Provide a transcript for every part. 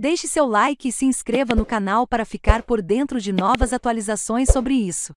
Deixe seu like e se inscreva no canal para ficar por dentro de novas atualizações sobre isso.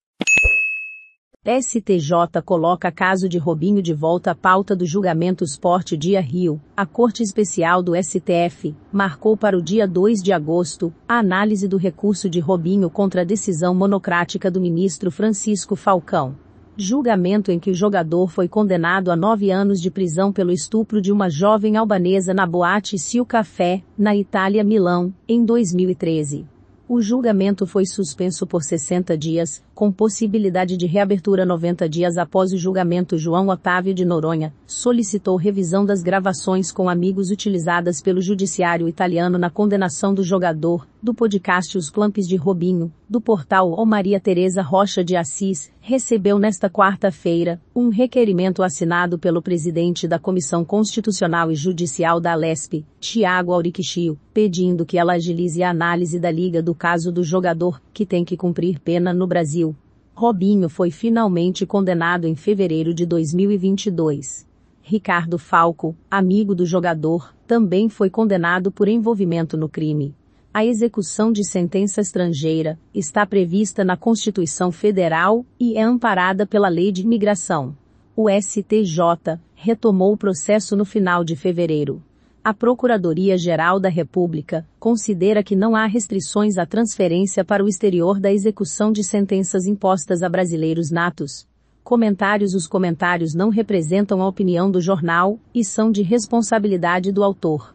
STJ coloca caso de Robinho de volta à pauta do julgamento esporte Dia Rio. A Corte Especial do STF marcou para o dia 2 de agosto a análise do recurso de Robinho contra a decisão monocrática do ministro Francisco Falcão julgamento em que o jogador foi condenado a nove anos de prisão pelo estupro de uma jovem albanesa na boate Sil Café, na Itália Milão, em 2013. O julgamento foi suspenso por 60 dias, com possibilidade de reabertura 90 dias após o julgamento. João Otávio de Noronha solicitou revisão das gravações com amigos utilizadas pelo judiciário italiano na condenação do jogador, do podcast Os Clamps de Robinho, do portal O Maria Tereza Rocha de Assis, recebeu nesta quarta-feira um requerimento assinado pelo presidente da Comissão Constitucional e Judicial da Lesp, Tiago Auriquichio, pedindo que ela agilize a análise da liga do caso do jogador, que tem que cumprir pena no Brasil. Robinho foi finalmente condenado em fevereiro de 2022. Ricardo Falco, amigo do jogador, também foi condenado por envolvimento no crime. A execução de sentença estrangeira está prevista na Constituição Federal e é amparada pela Lei de Imigração. O STJ retomou o processo no final de fevereiro. A Procuradoria-Geral da República considera que não há restrições à transferência para o exterior da execução de sentenças impostas a brasileiros natos. Comentários Os comentários não representam a opinião do jornal e são de responsabilidade do autor.